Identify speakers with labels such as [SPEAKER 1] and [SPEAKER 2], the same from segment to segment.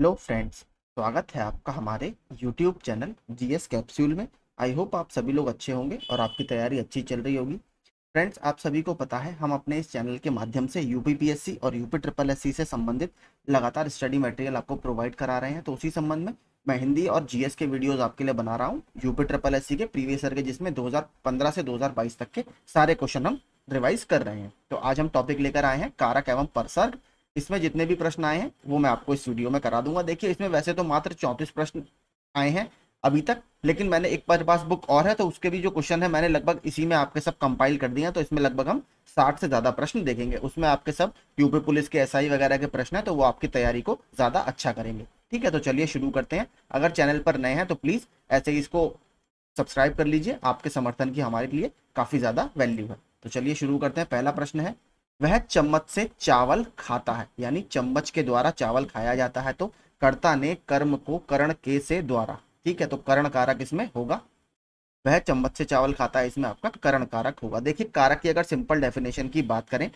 [SPEAKER 1] Hello friends स्वागत है आपका हमारे यूट्यूब चैनल जीएस कैप्सूल में आई होप आप सभी लोग अच्छे होंगे और आपकी तैयारी अच्छी चल रही होगी फ्रेंड्स आप सभी को पता है हम अपने इस चैनल के माध्यम से यूपीपीएससी और यूपी ट्रिपल एससी से संबंधित लगातार स्टडी मटेरियल आपको प्रोवाइड करा रहे हैं तो उसी संबंध में मैं हिंदी और जीएस के वीडियोस आपके लिए बना रहा हूँ यूपी ट्रिपल एस के प्रीवियस ईयर के जिसमें 2015 से 2022 तक के सारे क्वेश्चन हम रिवाइज कर रहे हैं तो आज हम टॉपिक लेकर आए हैं कारक एवं परसर्ग इसमें जितने भी प्रश्न आए हैं वो मैं आपको इस वीडियो में करा दूंगा देखिए इसमें वैसे तो मात्र चौंतीस प्रश्न आए हैं अभी तक लेकिन मैंने एक पर पास बुक और है तो उसके भी जो क्वेश्चन है मैंने लगभग इसी में आपके सब कंपाइल कर दिया तो इसमें लगभग हम साठ से ज़्यादा प्रश्न देखेंगे उसमें आपके सब यूपी पुलिस के एसआई वगैरह के प्रश्न है तो वो आपकी तैयारी को ज़्यादा अच्छा करेंगे ठीक है तो चलिए शुरू करते हैं अगर चैनल पर नए हैं तो प्लीज़ ऐसे ही इसको सब्सक्राइब कर लीजिए आपके समर्थन की हमारे लिए काफ़ी ज़्यादा वैल्यू है तो चलिए शुरू करते हैं पहला प्रश्न है वह चम्मच से चावल खाता है यानी चम्मच के द्वारा चावल खाया जाता है तो कर्ता ने कर्म को करण के से द्वारा ठीक है तो करण कारक इसमें होगा वह चम्मच से चावल खाता है इसमें आपका करण कारक होगा देखिए कारक की अगर सिंपल डेफिनेशन की बात करें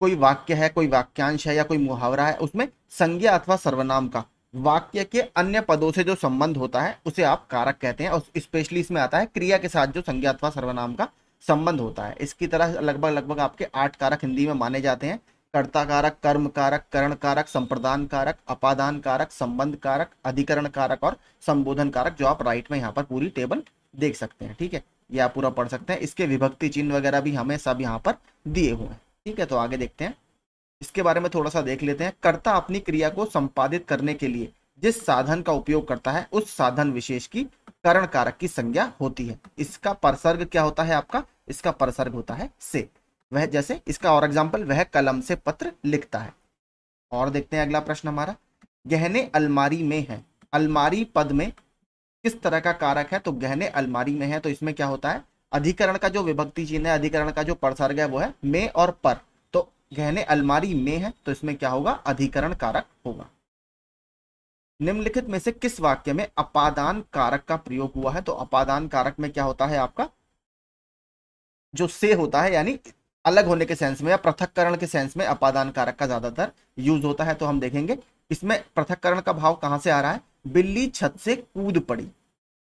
[SPEAKER 1] कोई वाक्य है कोई वाक्यांश है या कोई मुहावरा है उसमें संज्ञा अथवा सर्वनाम का वाक्य के अन्य पदों से जो संबंध होता है उसे आप कारक कहते हैं और स्पेशली इसमें आता है क्रिया के साथ जो संज्ञा अथवा सर्वनाम का संबंध होता है इसकी तरह लगभग लगभग आपके आठ कारक हिंदी में माने जाते हैं कर्ता कारक कर्म कारक करण कारक संप्रदान कारक अपादान कारक संबंध कारक अधिकरण कारक और संबोधन कारक जो आप राइट में यहाँ पर पूरी टेबल देख सकते हैं ठीक है यह आप पूरा पढ़ सकते हैं इसके विभक्ति चिन्ह वगैरह भी हमें सब यहाँ पर दिए हुए हैं ठीक है तो आगे देखते हैं इसके बारे में थोड़ा सा देख लेते हैं कर्ता अपनी क्रिया को संपादित करने के लिए जिस साधन का उपयोग करता है उस साधन विशेष की करण कारक की संज्ञा होती है इसका परसर्ग क्या होता है आपका इसका परसर्ग होता है से वह जैसे इसका और एग्जाम्पल वह कलम से पत्र लिखता है और देखते हैं अगला प्रश्न हमारा गहने अलमारी में है अलमारी पद में किस तरह का कारक है तो गहने अलमारी में है तो इसमें क्या होता है अधिकरण का जो विभक्ति चिन्ह है अधिकरण का जो परसर्ग है वो है में और पर तो गहने अलमारी में है तो इसमें क्या होगा अधिकरण कारक होगा निम्नलिखित में से किस वाक्य में अपादान कारक का प्रयोग हुआ है तो अपादान कारक में क्या होता है आपका जो से होता है यानी अलग होने के सेंस में या पृथककरण के सेंस में अपादान कारक का ज्यादातर यूज होता है तो हम देखेंगे इसमें पृथककरण का भाव कहां से आ रहा है बिल्ली छत से कूद पड़ी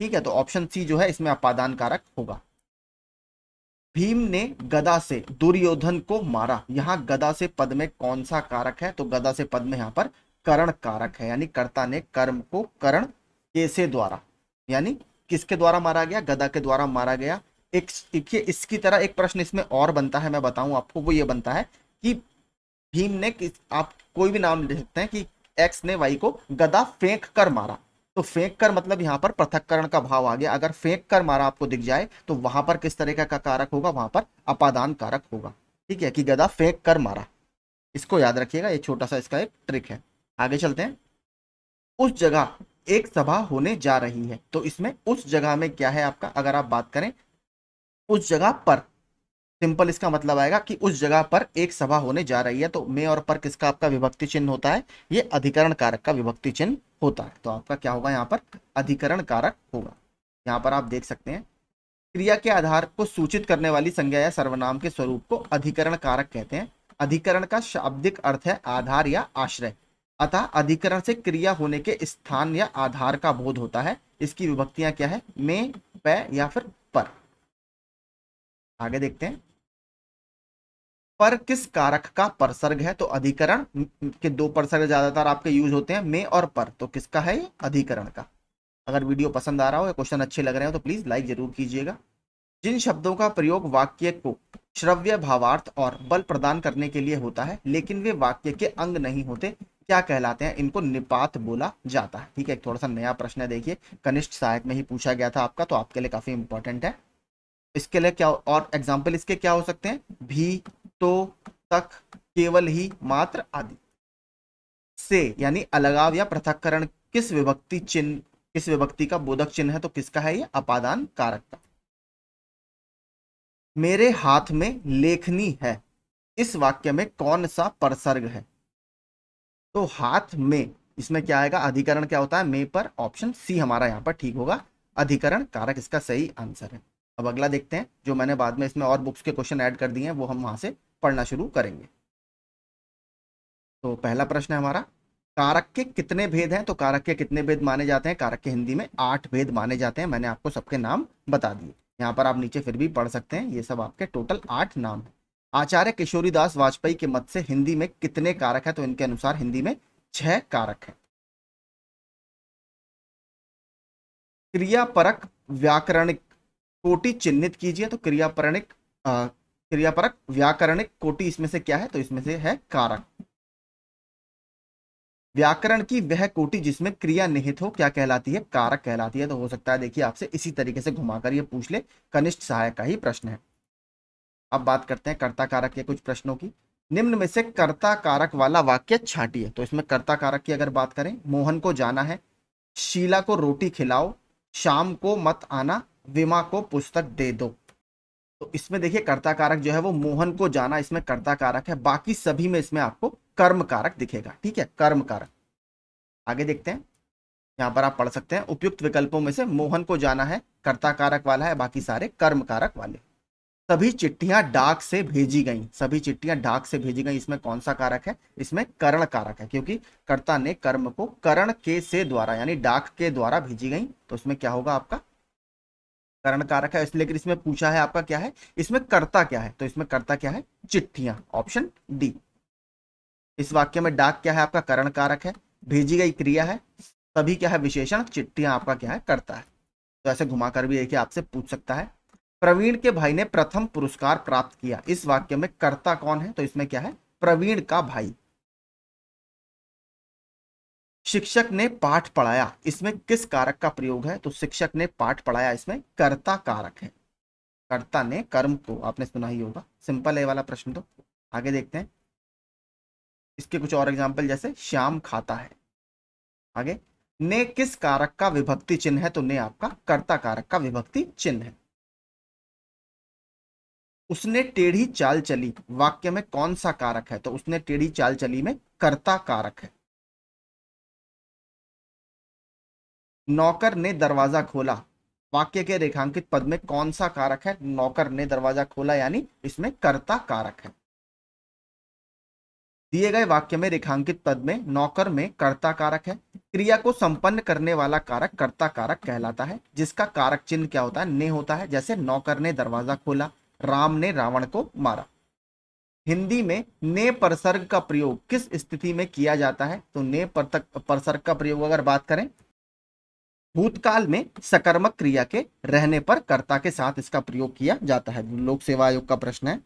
[SPEAKER 1] ठीक है तो ऑप्शन सी जो है इसमें अपादान कारक होगा भीम ने गदा से दुर्योधन को मारा यहां गदा से पद में कौन सा कारक है तो गदा से पद में यहां पर करण कारक है यानी कर्ता ने कर्म को करण कैसे द्वारा यानी किसके द्वारा मारा गया गदा के द्वारा मारा गया एक देखिए इसकी तरह एक प्रश्न इसमें और बनता है मैं बताऊं आपको वो ये बनता है कि भीम ने किस आप कोई भी नाम ले सकते हैं कि एक्स ने वाई को गदा फेंक कर मारा तो फेंक कर मतलब यहाँ पर पृथककरण का भाव आ गया अगर फेंक कर मारा आपको दिख जाए तो वहां पर किस तरह का कारक होगा वहां पर अपादान कारक होगा ठीक है कि गदा फेंक कर मारा इसको याद रखिएगा ये छोटा सा इसका एक ट्रिक है आगे चलते हैं उस जगह एक सभा होने जा रही है तो इसमें उस जगह में क्या है आपका अगर आप बात करें उस जगह पर सिंपल इसका मतलब आएगा कि उस जगह पर एक सभा होने जा रही है तो में और पर किसका आपका विभक्ति चिन्ह होता है ये अधिकरण कारक का विभक्ति चिन्ह होता है तो आपका क्या होगा यहाँ पर अधिकरण कारक होगा यहाँ पर आप देख सकते हैं क्रिया के आधार को सूचित करने वाली संज्ञा या सर्वनाम के स्वरूप को अधिकरण कारक कहते हैं अधिकरण का शाब्दिक अर्थ है आधार या आश्रय अतः अधिकरण से क्रिया होने के स्थान या आधार का बोध होता है इसकी विभक्तियां क्या है में पे या फिर पर आगे देखते हैं पर किस कारक का परसर्ग है तो अधिकरण के दो परसर्ग ज्यादातर आपके यूज होते हैं में और पर तो किसका है अधिकरण का अगर वीडियो पसंद आ रहा हो या क्वेश्चन अच्छे लग रहे हो तो प्लीज लाइक जरूर कीजिएगा जिन शब्दों का प्रयोग वाक्य को श्रव्य भावार्थ और बल प्रदान करने के लिए होता है लेकिन वे वाक्य के अंग नहीं होते क्या कहलाते हैं इनको निपात बोला जाता है ठीक है थोड़ा सा नया प्रश्न है देखिए कनिष्ठ सहायक में ही पूछा गया था आपका तो आपके लिए काफी इंपॉर्टेंट है इसके लिए क्या और एग्जाम्पल इसके क्या हो सकते हैं भी तो तक केवल ही मात्र आदि से यानी अलगाव या पृथककरण किस विभक्ति चिन्ह किस विभक्ति का बोधक चिन्ह है तो किसका है ये अपादान कारक का मेरे हाथ में लेखनी है इस वाक्य में कौन सा परसर्ग है तो हाथ में इसमें क्या आएगा अधिकरण क्या होता है मे पर ऑप्शन सी हमारा यहाँ पर ठीक होगा अधिकरण कारक इसका सही आंसर है अब अगला देखते हैं जो मैंने बाद में इसमें और बुक्स के क्वेश्चन ऐड कर दिए हैं वो हम वहां से पढ़ना शुरू करेंगे तो पहला प्रश्न है हमारा कारक के कितने भेद हैं तो कारक के कितने भेद माने जाते हैं कारक के हिंदी में आठ भेद माने जाते हैं मैंने आपको सबके नाम बता दिए यहाँ पर आप नीचे फिर भी पढ़ सकते हैं ये सब आपके टोटल आठ नाम है आचार्य किशोरीदास वाजपेयी के मत से हिंदी में कितने कारक है तो इनके अनुसार हिंदी में छह कारक है क्रियापरक व्याकरणिक कोटि चिन्हित कीजिए तो क्रियापरणिक क्रियापरक व्याकरणिक कोटि इसमें से क्या है तो इसमें से है कारक व्याकरण की वह कोटि जिसमें क्रिया निहित हो क्या कहलाती है कारक कहलाती है तो हो सकता है देखिए आपसे इसी तरीके से घुमाकर ये पूछ ले कनिष्ठ सहायक का ही प्रश्न है अब बात करते हैं कर्ता कारक के कुछ प्रश्नों की निम्न में से कर्ता कारक वाला वाक्य छाटिए तो इसमें कर्ता कारक की अगर बात करें मोहन को जाना है शीला को रोटी खिलाओ शाम को मत आना विमा को पुस्तक दे दो तो इसमें देखिए कर्ता कारक जो है वो मोहन को जाना इसमें कर्ता कारक है बाकी सभी में इसमें आपको कर्म कारक दिखेगा ठीक है कर्म कारक आगे देखते हैं यहां पर आप पढ़ सकते हैं उपयुक्त विकल्पों में से मोहन को जाना है कर्ता कारक वाला है बाकी सारे कर्म कारक वाले सभी चिट्ठियां डाक से भेजी गई सभी चिट्ठियां डाक से भेजी गई इसमें कौन सा कारक है इसमें करण कारक है क्योंकि कर्ता ने कर्म को करण के से द्वारा यानी डाक के द्वारा भेजी गई तो इसमें क्या होगा आपका करण कारक है इसलिए इसमें पूछा है आपका क्या है इसमें कर्ता क्या है तो इसमें कर्ता क्या है चिट्ठियां ऑप्शन डी इस वाक्य में डाक क्या है आपका करण कारक है भेजी गई क्रिया है सभी क्या है विशेषण चिट्ठियां आपका क्या है करता है तो ऐसे घुमाकर भी एक आपसे पूछ सकता है प्रवीण के भाई ने प्रथम पुरस्कार प्राप्त किया इस वाक्य में कर्ता कौन है तो इसमें क्या है प्रवीण का भाई शिक्षक ने पाठ पढ़ाया इसमें किस कारक का प्रयोग है तो शिक्षक ने पाठ पढ़ाया इसमें कर्ता कारक है कर्ता ने कर्म को आपने सुना ही होगा सिंपल है वाला प्रश्न तो आगे देखते हैं इसके कुछ और एग्जाम्पल जैसे श्याम खाता है आगे ने किस कारक का विभक्ति चिन्ह है तो ने आपका कर्ता कारक का विभक्ति चिन्ह है उसने टेढ़ी चाल चली वाक्य में कौन सा कारक है तो उसने टेढ़ी चाल चली में कर्ता कारक है नौकर ने दरवाजा खोला वाक्य के रेखांकित पद में कौन सा कारक है नौकर ने दरवाजा खोला यानी इसमें कर्ता कारक है दिए गए वाक्य में रेखांकित पद में नौकर में कर्ता कारक है क्रिया को संपन्न करने वाला कारक कर्ता कारक कहलाता है जिसका कारक चिन्ह क्या होता है ने होता है जैसे नौकर ने दरवाजा खोला राम ने रावण को मारा हिंदी में ने परसर्ग का प्रयोग किस स्थिति में किया जाता है तो ने परसर्ग का प्रयोग अगर बात करें भूतकाल में सकर्मक क्रिया के रहने पर कर्ता के साथ इसका प्रयोग किया जाता है लोक सेवा आयोग का प्रश्न है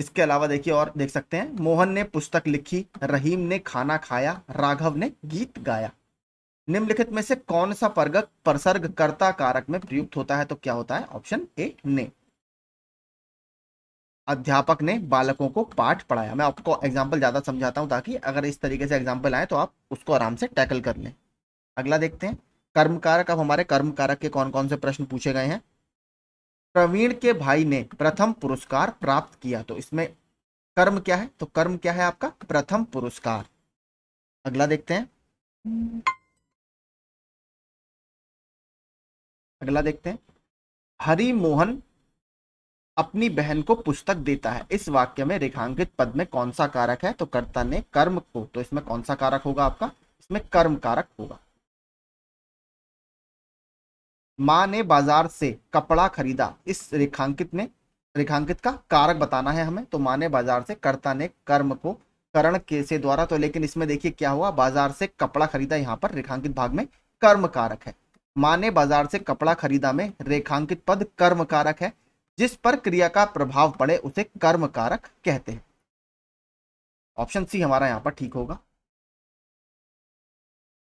[SPEAKER 1] इसके अलावा देखिए और देख सकते हैं मोहन ने पुस्तक लिखी रहीम ने खाना खाया राघव ने गीत गाया निम्नलिखित में से कौन सा परगक प्रसर्ग कर्ता कारक में प्रयुक्त होता है तो क्या होता है ऑप्शन ए ने अध्यापक ने बालकों को पाठ पढ़ाया मैं आपको एग्जाम्पल ज्यादा समझाता हूं ताकि अगर इस तरीके से एग्जाम्पल आए तो आप उसको आराम से टैकल कर लें अगला देखते हैं कर्म कारक अब हमारे कर्म कारक के कौन कौन से प्रश्न पूछे गए हैं प्रवीण के भाई ने प्रथम पुरस्कार प्राप्त किया तो इसमें कर्म क्या है तो कर्म क्या है आपका प्रथम पुरस्कार अगला देखते हैं अगला देखते हैं हरी मोहन अपनी बहन को पुस्तक देता है इस वाक्य में रेखांकित पद में कौन सा कारक है तो कर्ता ने कर्म को तो इसमें कौन सा कारक होगा आपका इसमें कर्म कारक होगा माँ ने बाजार से कपड़ा खरीदा इस रेखांकित में रेखांकित का कारक बताना है हमें तो माँ ने बाजार से कर्ता ने कर्म को करण के से द्वारा तो लेकिन इसमें देखिए क्या हुआ बाजार से कपड़ा खरीदा यहाँ पर रेखांकित भाग में कर्म कारक है माँ ने बाजार से कपड़ा खरीदा में रेखांकित पद कर्म कारक है जिस पर क्रिया का प्रभाव पड़े उसे कर्म कारक कहते हैं ऑप्शन सी हमारा यहाँ पर ठीक होगा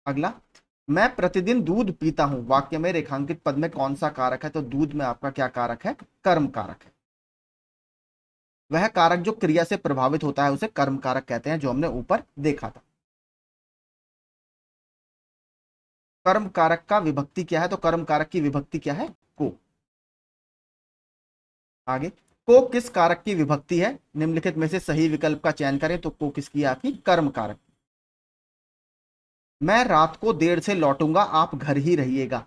[SPEAKER 1] अगला मैं प्रतिदिन दूध पीता हूं वाक्य में रेखांकित पद में कौन सा कारक है तो दूध में आपका क्या कारक है कर्म कारक है वह कारक जो क्रिया से प्रभावित होता है उसे कर्म कारक कहते हैं जो हमने ऊपर देखा था कर्म कारक का विभक्ति क्या है तो कर्म कारक की विभक्ति क्या है को आगे को किस कारक की विभक्ति है निम्नलिखित में से सही विकल्प का चयन करें तो को किसकी आपकी कर्म कारक मैं रात को देर से लौटूंगा आप घर ही रहिएगा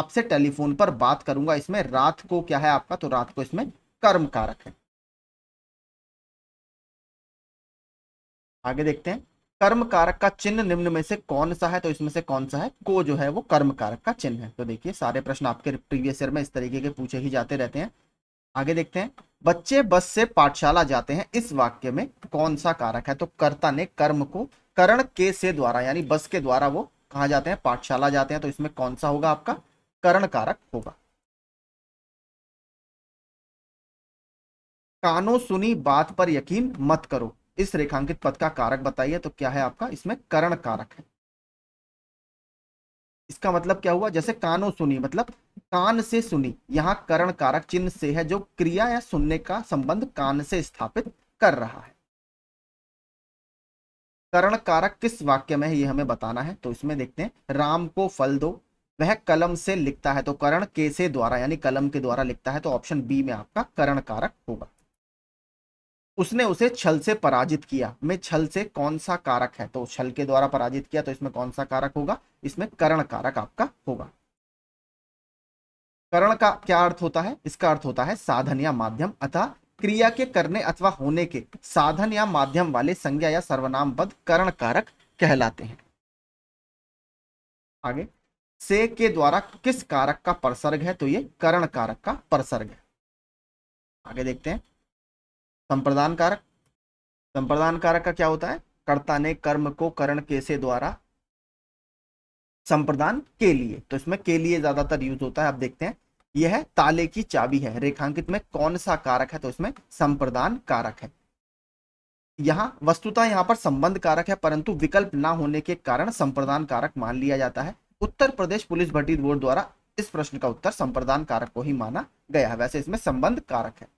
[SPEAKER 1] आपसे टेलीफोन पर बात करूंगा इसमें रात को क्या है आपका तो रात को इसमें कर्म कारक है आगे देखते हैं कर्म कारक का चिन्ह निम्न में से कौन सा है तो इसमें से कौन सा है को जो है वो कर्म कारक का चिन्ह है तो देखिए सारे प्रश्न आपके प्रीवियस ईयर में इस तरीके के पूछे ही जाते रहते हैं आगे देखते हैं बच्चे बस से पाठशाला जाते हैं इस वाक्य में कौन सा कारक है तो कर्ता ने कर्म को करण के से द्वारा यानी बस के द्वारा वो कहा जाते हैं पाठशाला जाते हैं तो इसमें कौन सा होगा आपका करण कारक होगा कानों सुनी बात पर यकीन मत करो इस रेखांकित पद का कारक बताइए तो क्या है आपका इसमें करण कारक है इसका मतलब क्या हुआ जैसे कानो सुनी मतलब कान से सुनी यहां करण कारक चिन्ह से है जो क्रिया या सुनने का संबंध कान से स्थापित कर रहा है करण कारक किस वाक्य में है यह हमें बताना है तो इसमें देखते हैं राम को फल दो वह कलम से लिखता है तो करण के से द्वारा यानी कलम के द्वारा लिखता है तो ऑप्शन बी में आपका करण कारक होगा उसने उसे छल से पराजित किया में छल से कौन सा कारक है तो छल के द्वारा पराजित किया तो इसमें कौन सा कारक होगा इसमें करण कारक आपका होगा करण का क्या अर्थ होता है इसका अर्थ होता है साधन या माध्यम अतः क्रिया के करने अथवा होने के साधन या माध्यम वाले संज्ञा या सर्वनाम सर्वनामबद्ध करण कारक कहलाते हैं आगे से के द्वारा किस कारक का प्रसर्ग है तो ये करण कारक का प्रसर्ग है आगे देखते हैं संप्रदान कारक संप्रदान कारक का क्या होता है कर्ता ने कर्म को करण कैसे द्वारा संप्रदान के लिए तो इसमें के लिए ज्यादातर यूज होता है आप देखते हैं यह है ताले की चाबी है रेखांकित में कौन सा कारक है तो इसमें संप्रदान कारक है यहां वस्तुता यहाँ पर संबंध कारक है परंतु विकल्प ना होने के कारण संप्रदान कारक मान लिया जाता है उत्तर प्रदेश पुलिस भर्ती बोर्ड द्वारा इस प्रश्न का उत्तर संप्रदान कारक को ही माना गया है वैसे इसमें संबंध कारक है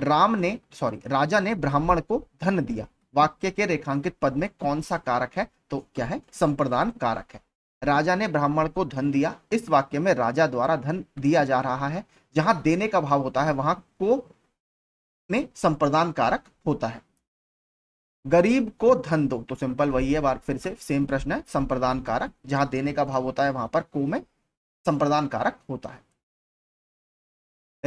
[SPEAKER 1] राम ने सॉरी राजा ने ब्राह्मण को धन दिया वाक्य के रेखांकित पद में कौन सा कारक है तो क्या है संप्रदान कारक है राजा ने ब्राह्मण को धन दिया इस वाक्य में राजा द्वारा धन दिया जा रहा है जहां देने का भाव होता है वहां को में संप्रदान कारक होता है गरीब को धन दो तो सिंपल वही है बार फिर से सेम प्रश्न है संप्रदान कारक जहां देने का भाव होता है वहां पर को में संप्रदान कारक होता है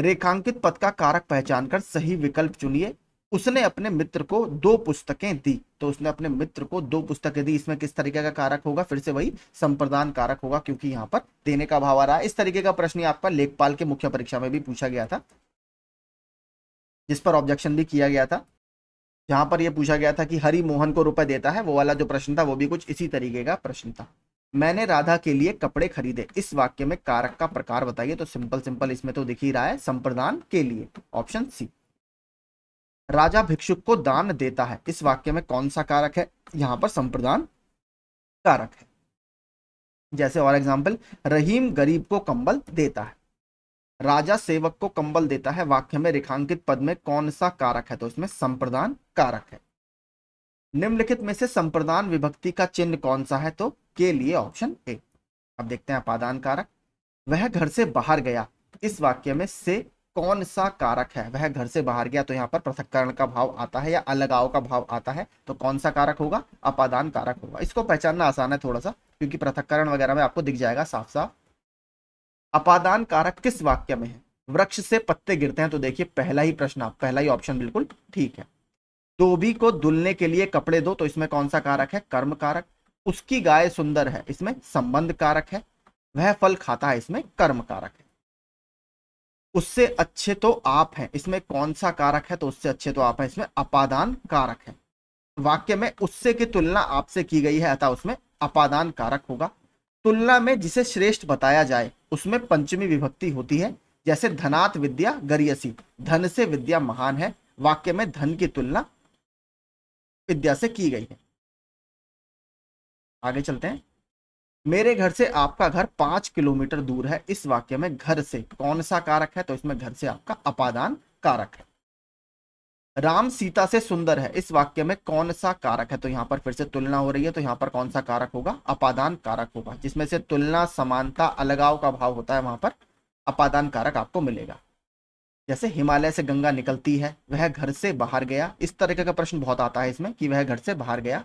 [SPEAKER 1] रेखांकित पद का कारक पहचान कर सही विकल्प चुनिए उसने अपने मित्र को दो पुस्तकें दी तो उसने अपने मित्र को दो पुस्तकें दी इसमें किस तरीके का कारक होगा फिर से वही संप्रदान कारक होगा क्योंकि यहाँ पर देने का भाव आ रहा है इस तरीके का प्रश्न आपका लेखपाल के मुख्य परीक्षा में भी पूछा गया था जिस पर ऑब्जेक्शन भी किया गया था जहां पर यह पूछा गया था कि हरि मोहन को रुपए देता है वो वाला जो प्रश्न था वो भी कुछ इसी तरीके का प्रश्न था मैंने राधा के लिए कपड़े खरीदे इस वाक्य में कारक का प्रकार बताइए तो सिंपल सिंपल इसमें तो दिख ही रहा है संप्रदान के लिए ऑप्शन सी राजा भिक्षुक को दान देता है इस वाक्य में कौन सा कारक है यहां पर संप्रदान कारक है जैसे और एग्जाम्पल रहीम गरीब को कंबल देता है राजा सेवक को कंबल देता है वाक्य में रेखांकित पद में कौन सा कारक है तो इसमें संप्रदान कारक है निम्नलिखित में से संप्रदान विभक्ति का चिन्ह कौन सा है तो के लिए ऑप्शन ए अब देखते हैं अपादान कारक वह घर से बाहर गया इस वाक्य में से कौन सा कारक है वह घर से बाहर गया तो यहाँ पर पृथककरण का भाव आता है या अलगाव का भाव आता है तो कौन सा कारक होगा अपादान कारक होगा इसको पहचानना आसान है थोड़ा सा क्योंकि पृथककरण वगैरह में आपको दिख जाएगा साफ साफ अपादान कारक किस वाक्य में है वृक्ष से पत्ते गिरते हैं तो देखिए पहला ही प्रश्न पहला ही ऑप्शन बिल्कुल ठीक है धोबी को दुलने के लिए कपड़े दो तो इसमें कौन सा कारक है कर्म कारक उसकी गाय सुंदर है इसमें संबंध कारक है वह फल खाता है इसमें कर्म कारक है उससे अच्छे तो आप हैं इसमें कौन सा कारक है तो उससे अच्छे तो आप हैं इसमें अपादान कारक है वाक्य में उससे की तुलना आपसे की गई है अतः उसमें अपादान कारक होगा तुलना में जिसे श्रेष्ठ बताया जाए उसमें पंचमी विभक्ति होती है जैसे धनात विद्या गरियसी धन से विद्या महान है वाक्य में धन की तुलना विद्या से की गई है आगे चलते हैं मेरे घर से आपका घर पांच किलोमीटर दूर है इस वाक्य में घर से कौन सा कारक है तो इसमें घर से आपका अपादान कारक है राम सीता से सुंदर है इस वाक्य में कौन सा कारक है तो यहाँ पर फिर से तुलना हो रही है तो यहाँ पर कौन सा कारक होगा अपादान कारक होगा जिसमें से तुलना समानता अलगाव का भाव होता है वहां पर अपादान कारक आपको मिलेगा जैसे हिमालय से गंगा निकलती है वह घर से बाहर गया इस तरीके का प्रश्न बहुत आता है इसमें कि वह घर से बाहर गया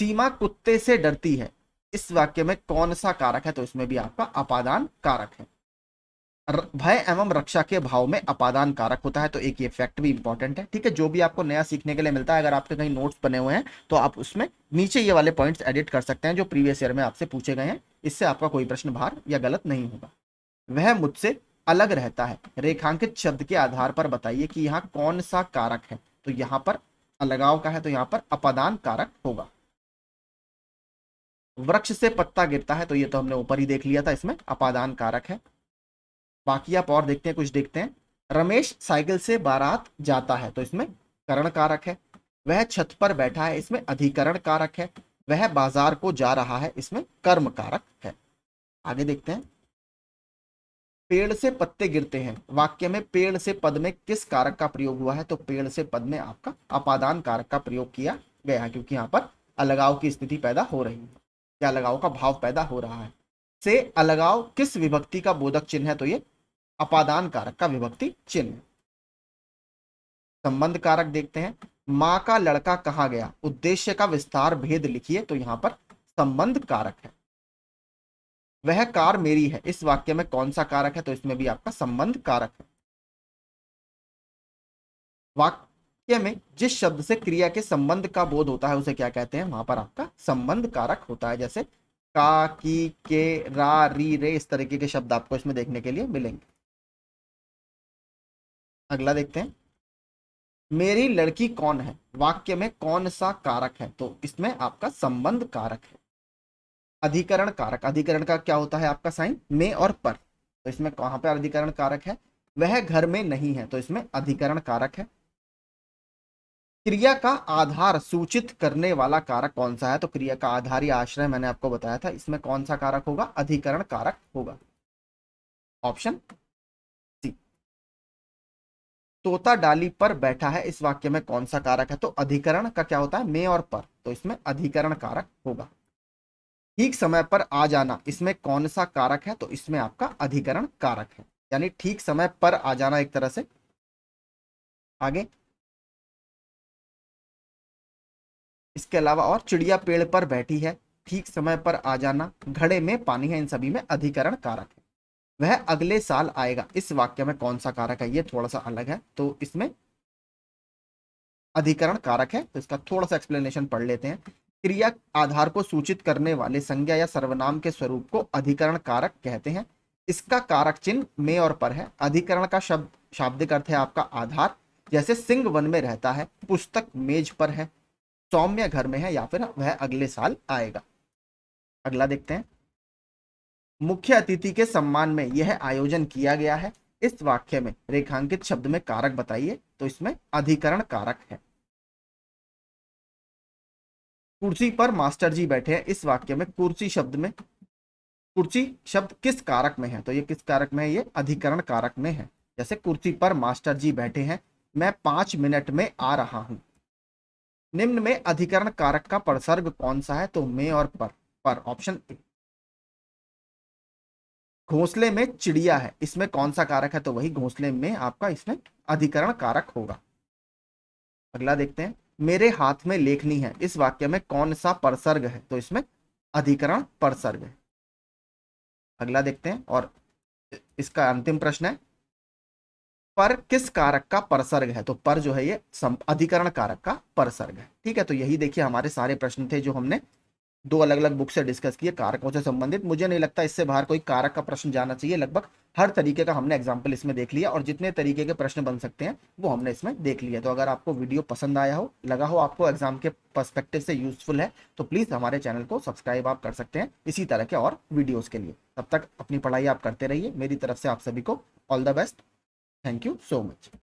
[SPEAKER 1] सीमा कुत्ते से डरती है इस वाक्य में कौन सा कारक है तो इसमें भी आपका अपादान कारक है भय एवं रक्षा के भाव में अपादान कारक होता है तो एक ये फैक्ट भी इंपॉर्टेंट है ठीक है जो भी आपको नया सीखने के लिए मिलता है अगर आपके कहीं नोट्स बने हुए हैं तो आप उसमें नीचे ये वाले पॉइंट्स एडिट कर सकते हैं जो प्रीवियस ईयर में आपसे पूछे गए हैं इससे आपका कोई प्रश्न भार या गलत नहीं होगा वह मुझसे अलग रहता है रेखांकित शब्द के आधार पर बताइए कि यहाँ कौन सा कारक है तो यहाँ पर अलगाव का है तो यहाँ पर अपादान कारक होगा वृक्ष से पत्ता गिरता है तो ये तो हमने ऊपर ही देख लिया था इसमें अपादान कारक है बाकी आप और देखते हैं कुछ देखते हैं रमेश साइकिल से बारात जाता है तो इसमें करण कारक है वह छत पर बैठा है इसमें अधिकरण कारक है वह बाजार को जा रहा है इसमें कर्म कारक है आगे देखते हैं पेड़ से पत्ते गिरते हैं वाक्य में पेड़ से पद में किस कारक का प्रयोग हुआ है तो पेड़ से पद में आपका अपादान कारक का प्रयोग किया गया क्योंकि यहाँ पर अलगाव की स्थिति पैदा हो रही है या अलगाव का भाव पैदा हो रहा है से अलगाव किस विभक्ति का बोधक चिन्ह है तो ये अपादान कारक का विभक्ति चिन्ह संबंध कारक देखते हैं माँ का लड़का कहा गया उद्देश्य का विस्तार भेद लिखिए तो यहाँ पर संबंध कारक है वह कार मेरी है इस वाक्य में कौन सा कारक है तो इसमें भी आपका संबंध कारक है वाक्य वाक्य में जिस शब्द से क्रिया के संबंध का बोध होता है उसे क्या कहते हैं वहां पर आपका संबंध कारक होता है जैसे का की के रा री रे इस तरीके के शब्द आपको इसमें देखने के लिए मिलेंगे अगला देखते हैं मेरी लड़की कौन है वाक्य में कौन सा कारक है तो इसमें आपका संबंध कारक है अधिकरण कारक अधिकरण का क्या होता है आपका साइन में और पर तो इसमें कहां पर अधिकरण कारक है वह घर में नहीं है तो इसमें अधिकरण कारक है क्रिया का आधार सूचित करने वाला कारक कौन सा है तो क्रिया का आधार या आश्रय मैंने आपको बताया था इसमें कौन सा कारक होगा अधिकरण कारक होगा ऑप्शन सी तोता डाली पर बैठा है इस वाक्य में कौन सा कारक है तो अधिकरण का क्या होता है मे और पर तो इसमें अधिकरण कारक होगा ठीक समय पर आ जाना इसमें कौन सा कारक है तो इसमें आपका अधिकरण कारक है यानी ठीक समय पर आ जाना एक तरह से आगे इसके अलावा और चिड़िया पेड़ पर बैठी है ठीक समय पर आ जाना घड़े में पानी है इन सभी में अधिकरण कारक है वह अगले साल आएगा इस वाक्य में कौन सा कारक है ये थोड़ा सा अलग है तो इसमें अधिकरण कारक है तो इसका थोड़ा सा एक्सप्लेनेशन पढ़ लेते हैं क्रिया आधार को सूचित करने वाले संज्ञा या सर्वनाम के स्वरूप को अधिकरण कारक कहते हैं इसका कारक चिन्ह में और पर है अधिकरण का शब्द शाब्दिक अर्थ है आपका आधार जैसे सिंह वन में रहता है पुस्तक मेज पर है सौम्य घर में है या फिर वह अगले साल आएगा अगला देखते हैं मुख्य अतिथि के सम्मान में यह आयोजन किया गया है इस वाक्य में रेखांकित शब्द में कारक बताइए तो इसमें अधिकरण कारक है कुर्सी पर मास्टर जी बैठे हैं इस वाक्य में कुर्सी शब्द में कुर्सी शब्द किस कारक में है तो ये किस कारक में है ये अधिकरण कारक में है जैसे कुर्सी पर मास्टर जी बैठे हैं मैं पांच मिनट में आ रहा हूं निम्न में अधिकरण कारक का प्रसर्ग कौन सा है तो में और पर पर ऑप्शन ए घोंसले में चिड़िया है इसमें कौन सा कारक है तो वही घोंसले में आपका इसमें अधिकरण कारक होगा अगला देखते हैं मेरे हाथ में लेखनी है इस वाक्य में कौन सा परसर्ग है तो इसमें अधिकरण परसर्ग है अगला देखते हैं और इसका अंतिम प्रश्न है पर किस कारक का परसर्ग है तो पर जो है ये अधिकरण कारक का परसर्ग है ठीक है तो यही देखिए हमारे सारे प्रश्न थे जो हमने दो अलग अलग बुक से डिस्कस किए कारकों से संबंधित मुझे नहीं लगता इससे बाहर कोई कारक का प्रश्न जाना चाहिए लगभग हर तरीके का हमने एग्जाम्पल इसमें देख लिया और जितने तरीके के प्रश्न बन सकते हैं वो हमने इसमें देख लिया तो अगर आपको वीडियो पसंद आया हो लगा हो आपको एग्जाम के पर्सपेक्टिव से यूजफुल है तो प्लीज़ हमारे चैनल को सब्सक्राइब आप कर सकते हैं इसी तरह के और वीडियोज़ के लिए तब तक अपनी पढ़ाई आप करते रहिए मेरी तरफ से आप सभी को all the best Thank you so much.